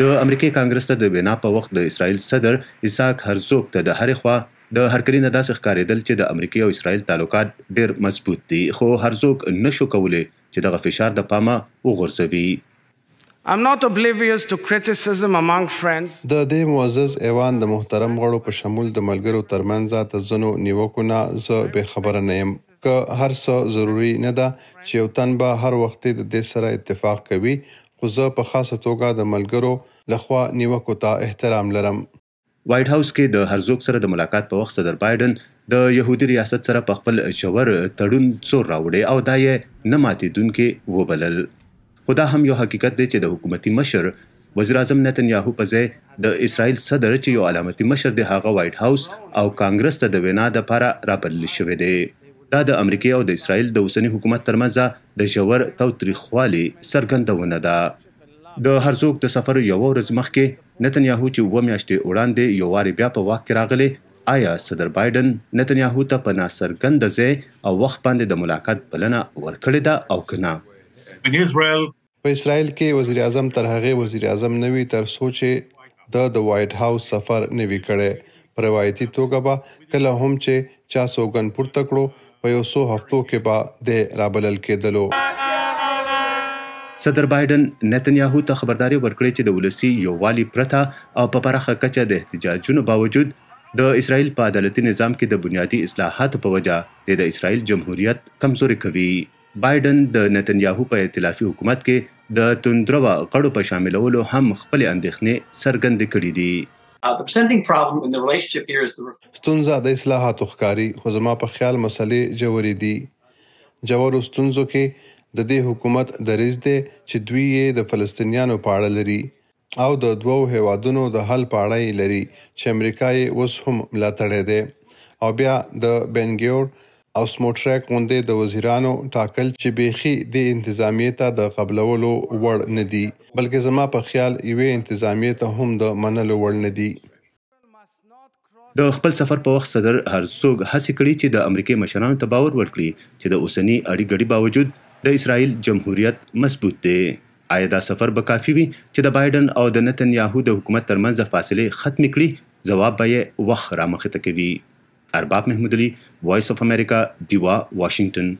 د امریکای کانګرس ته د بنا په وخت د اسرایل صدر اساک هرزوګ ته د هرې خوا د هرکري نه داسې ښکارېدل چې د امریکای او اسرایل تعلقات ډېر مضبوط دي خو هرزوګ نشو کولی چې دغه فشار د پامه وغورځوي I'm not oblivious to criticism among friends. د دې معزز ایوان د محترم غړو په شمول د ملګرو ترمنځ ته ځنو نیوکو نه زه به خبر نه یم که هر څه ضروری نه ده چې یو تن به هر وخت د دې سره اتفاق کوي خو زه په خاصه توګه د ملګرو لخوا نیوکو ته احترام لرم وایټ هاوس کې د هرزوګ سره د ملاقات په وخت صدر بایدن د يهودي ریاست سره په خپل چور تړون څور راوړي او دا یې نه ماتېدونکې وبلل خو دا هم یو حقیقت دی چې د حکومتي مشر وزیر اعظم نتنیاهو په ځای د اسرایل صدر چې یو علامتي مشر دی هغه وایټ هاوس او کانګرس ته د وینا د لپاره راپرل شوې دی دا د امریکای او د اسرایل د اوسنی حکومت ترمنځ د ژور توتریخوالي څرګندونه ده د هرڅوک د سفر یو ورځ مخکې نتنیاهو چې و میاشتې وړاندې یو واري بیا په واک کې راغلی آیا صدر بایدن نتنیاهو ته په ناسرګند ځای او وخت باندې د ملاقات بلنه ورکړې ده او کنه په اسرائیل کې وزیر اعظم تر هغه وزیر اعظم نوي تر سوچې د د وایټ هاوس سفر نوي کړي په روایتي توګه به کله هم چې چا سوګن پورته کړو په یو څو هفتو کې به د رابلل کېدلو صدر بایدن نتنیاهو ته خبرداري ورکړې چې د ولسی یووالي پرته او په پراخه کچه د احتجاجونو باوجود د اسرایل په عدالتي نظام کې د بنیادي اصلاحاتو په وجه د اسرایل جمهوریت کمزوري کوي بایدن د نتنیاهو په ائتلافي حکومت کې د تندرو غړو په شاملولو هم خپل اندېښنې څرګندې کړې دي Uh, ستونزه د اصلاحاتو ښکاری خو زما په خیال مسلې جوړې دي جوړو ستونزو کې د دې حکومت دریز دی چې دوی یې د فلسطینیانو په اړه لري او د دوو هیوادونو د حل په اړه یې لري چې امریکا یې اوس هم ملاتړ دی او بیا د بنګیور او سموټریک غوندې د وزیرانو ټاکل چې بيخي د انتظامیه ته د قبلولو وړ نه دي بلکې زما په خیال یوې انتظامیه ته هم د منلو وړ نه دي د خپل سفر په وخت صدر هرڅوګ هڅه کړې چې د امریکای مشرانو ته باور ورکړي چې د اوسنی اړیګړي باوجود د اسرایل جمهوریت مضبوط دی آیا دا سفر به کافي وي چې د بایدن او د نتن یاهو د حکومت ترمنځ فاصله ختم کړي ځواب به یې وخت را مخته کوي Arbab Mahmood Ali voice of America Deewa वाशिंगटन